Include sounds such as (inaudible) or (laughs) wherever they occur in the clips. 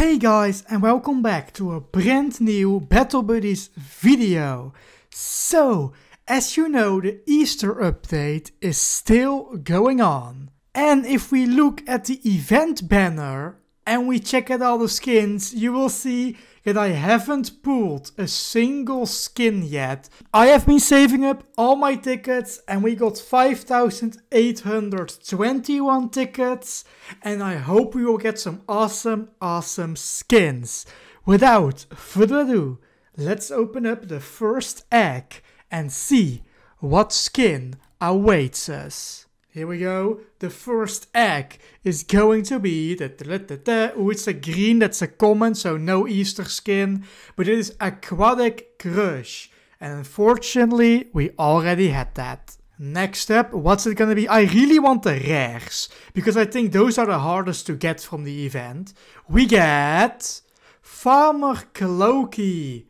Hey guys and welcome back to a brand new Battle Buddies video. So, as you know the Easter update is still going on. And if we look at the event banner and we check out all the skins, you will see yet I haven't pulled a single skin yet. I have been saving up all my tickets and we got 5,821 tickets and I hope we will get some awesome, awesome skins. Without further ado, let's open up the first egg and see what skin awaits us. Here we go. The first egg is going to be... the Oh, it's a green, that's a common, so no Easter skin. But it is Aquatic Crush. And unfortunately, we already had that. Next step, what's it gonna be? I really want the rares. Because I think those are the hardest to get from the event. We get... Farmer Cloaky.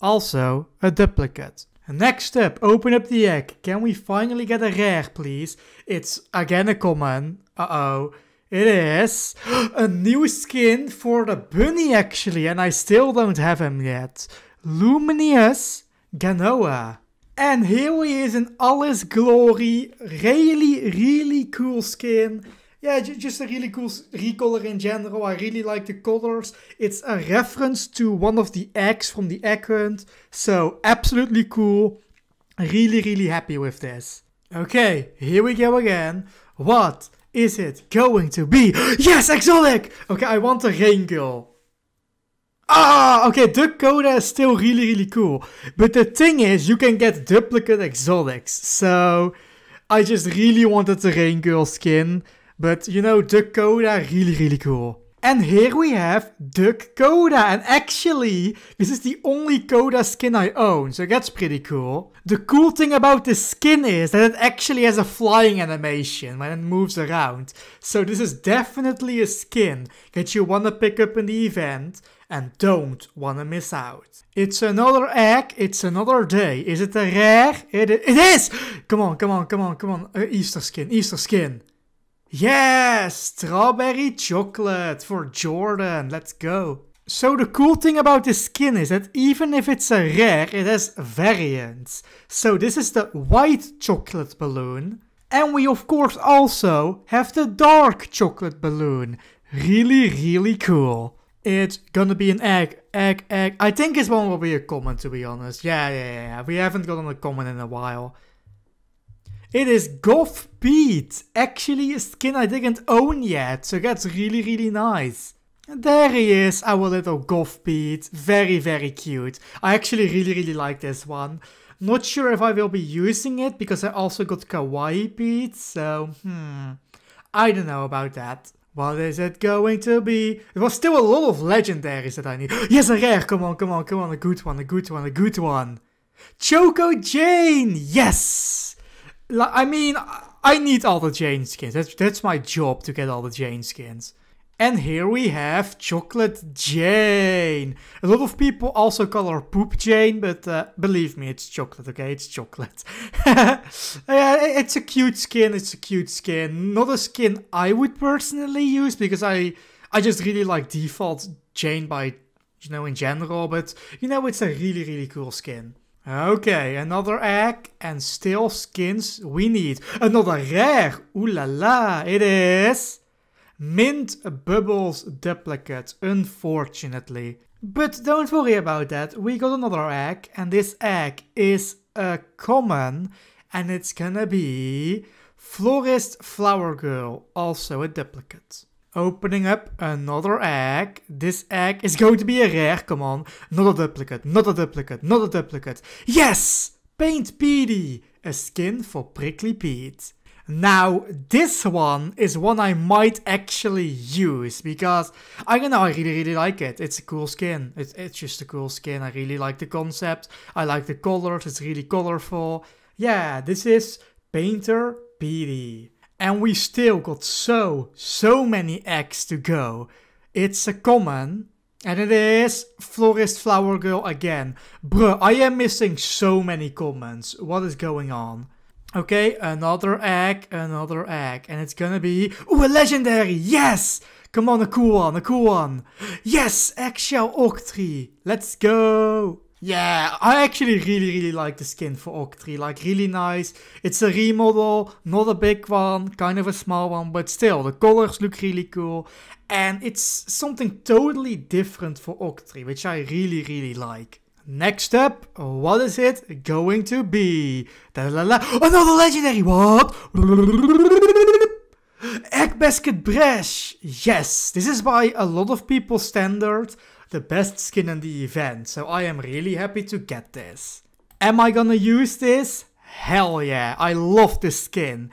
Also a duplicate. Next up, open up the egg. Can we finally get a rare, please? It's again a common. Uh-oh. It is (gasps) a new skin for the bunny actually, and I still don't have him yet. Luminous Ganoa. And here he is in all his glory. Really, really cool skin yeah, just a really cool recolor in general. I really like the colors. It's a reference to one of the eggs from the egg hunt. So absolutely cool. Really, really happy with this. Okay, here we go again. What is it going to be? (gasps) yes, exotic! Okay, I want a rain girl. Ah, okay, The Coda is still really, really cool. But the thing is, you can get duplicate exotics. So, I just really wanted the Rain Girl skin. But you know, Duck Coda, really, really cool. And here we have Duck Coda, and actually, this is the only Coda skin I own, so that's pretty cool. The cool thing about this skin is that it actually has a flying animation when it moves around. So this is definitely a skin that you wanna pick up in the event, and don't wanna miss out. It's another egg, it's another day. Is it a rare? it is! Come on, come on, come on, come on. Uh, Easter skin, Easter skin. Yes, strawberry chocolate for Jordan. Let's go. So the cool thing about this skin is that even if it's a rare, it has variants. So this is the white chocolate balloon. And we of course also have the dark chocolate balloon. Really, really cool. It's gonna be an egg, egg, egg. I think this one will be a comment to be honest. Yeah, yeah, yeah. We haven't gotten a comment in a while. It is Goth Pete, actually a skin I didn't own yet, so that's really really nice. there he is, our little Goth Pete, very very cute. I actually really really like this one. Not sure if I will be using it because I also got Kawaii Pete, so hmm. I don't know about that. What is it going to be? There was still a lot of legendaries that I need. (gasps) yes, a rare! Come on, come on, come on, a good one, a good one, a good one. Choco Jane! Yes! Like, I mean, I need all the Jane skins. That's, that's my job to get all the Jane skins. And here we have Chocolate Jane. A lot of people also call her Poop Jane, but uh, believe me, it's chocolate, okay? It's chocolate. (laughs) yeah, it's a cute skin, it's a cute skin. Not a skin I would personally use, because I, I just really like default Jane by, you know, in general. But, you know, it's a really, really cool skin. Okay, another egg and still skins we need. Another rare, ooh la la, it is... Mint Bubbles Duplicate, unfortunately. But don't worry about that, we got another egg and this egg is a common and it's gonna be Florist Flower Girl, also a duplicate opening up another egg. This egg is going to be a rare, come on. Not a duplicate, not a duplicate, not a duplicate. Yes! Paint Petey! A skin for Prickly Pete. Now, this one is one I might actually use because I don't know, I really, really like it. It's a cool skin. It's, it's just a cool skin. I really like the concept. I like the colors. It's really colorful. Yeah, this is Painter Petey. And we still got so, so many eggs to go. It's a common. And it is Florist Flower Girl again. Bruh, I am missing so many comments. What is going on? Okay, another egg, another egg. And it's gonna be... Ooh, a legendary! Yes! Come on, a cool one, a cool one. Yes, eggshell Octree. Let's go! Yeah, I actually really, really like the skin for Octree. Like, really nice. It's a remodel, not a big one, kind of a small one, but still, the colors look really cool. And it's something totally different for Octree, which I really, really like. Next up, what is it going to be? Da -da -da Another legendary, what? Egg Basket Brash. Yes, this is by a lot of people standard, the best skin in the event, so I am really happy to get this. Am I gonna use this? Hell yeah, I love this skin.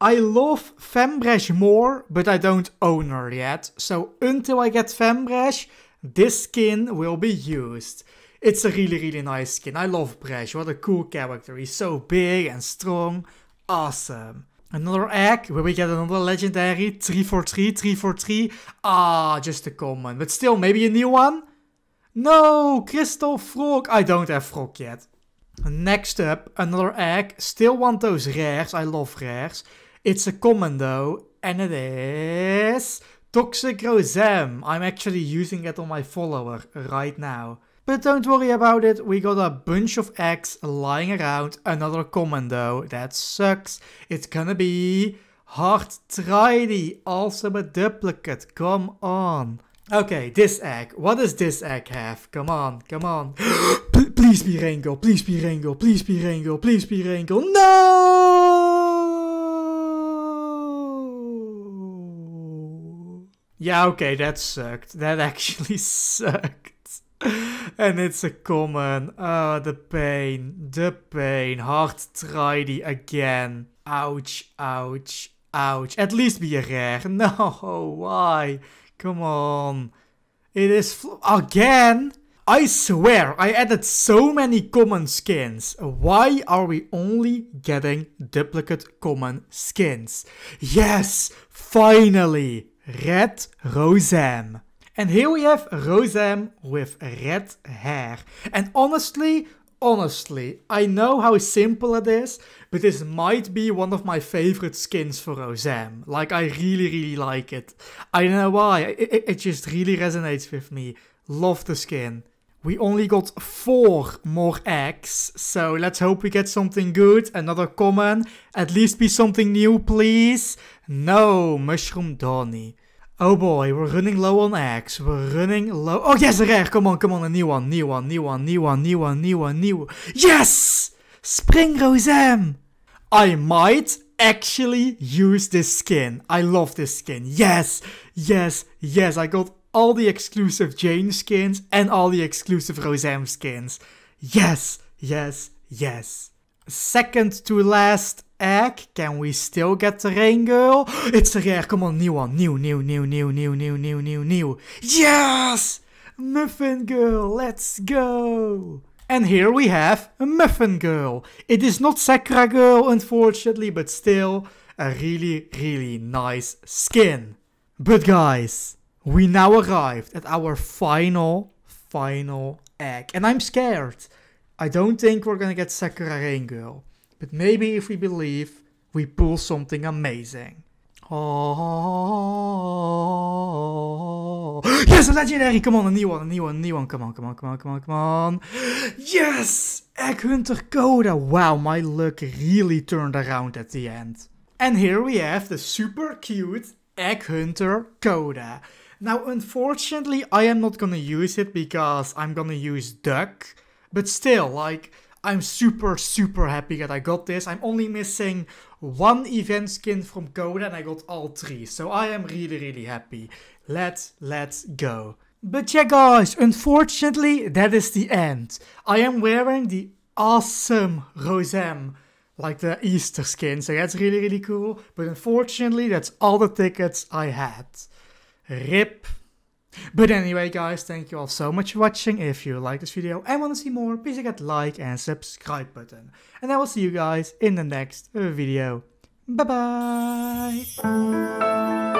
I love Fembresh more, but I don't own her yet, so until I get Fembresh, this skin will be used. It's a really really nice skin, I love Bresh, what a cool character, he's so big and strong, awesome. Another egg, where we get another legendary, 343, 343. Ah, just a common, but still, maybe a new one? No, Crystal Frog. I don't have Frog yet. Next up, another egg. Still want those rares, I love rares. It's a common though, and it is... Toxic Rosem. I'm actually using it on my follower right now. But don't worry about it, we got a bunch of eggs lying around, another commando, that sucks. It's gonna be hard tridey, also a duplicate, come on. Okay, this egg, what does this egg have? Come on, come on. (gasps) please be Rango, please be Rango, please be Rango, please be Rango, no! Yeah, okay, that sucked. That (laughs) actually sucked. (laughs) and it's a common. Oh, the pain, the pain. Hard tridie again. Ouch, ouch, ouch. At least be a rare. (laughs) No, why? Come on. It is again. I swear, I added so many common skins. Why are we only getting duplicate common skins? Yes, finally! Red Roseanne. And here we have Roseanne with red hair. And honestly, honestly, I know how simple it is, but this might be one of my favorite skins for Roseanne. Like, I really, really like it. I don't know why, it, it, it just really resonates with me. Love the skin. We only got four more eggs, so let's hope we get something good, another common, at least be something new please. No, Mushroom Donny. Oh boy, we're running low on eggs. We're running low. Oh yes, a egg. Come on, come on, a new one, new one, new one, new one, new one, new one, new one. Yes! Spring Rosem. I might actually use this skin. I love this skin. Yes, yes, yes. I got all the exclusive Jane skins and all the exclusive Rosem skins. Yes, yes, yes. Second to last egg. Can we still get the rain girl? It's a rare. Come on, new one. New, new, new, new, new, new, new, new, new. Yes! Muffin girl, let's go! And here we have a Muffin Girl. It is not Sakura Girl, unfortunately, but still a really, really nice skin. But guys, we now arrived at our final, final egg. And I'm scared. I don't think we're gonna get Sakura Rain Girl. But maybe if we believe, we pull something amazing. Oh, yes, a legendary! Come on, a new one, a new one, a new one. Come on, come on, come on, come on, come on. Yes! Egg Hunter Coda! Wow, my luck really turned around at the end. And here we have the super cute Egg Hunter Coda. Now, unfortunately, I am not gonna use it because I'm gonna use Duck. But still, like, I'm super, super happy that I got this. I'm only missing one event skin from Coda and I got all three. So I am really, really happy. Let's, let's go. But yeah guys, unfortunately that is the end. I am wearing the awesome Rosem like the Easter skin, so that's really, really cool. But unfortunately, that's all the tickets I had. RIP. But anyway guys, thank you all so much for watching. If you like this video and want to see more, please hit that like and subscribe button. And I will see you guys in the next video. Bye bye!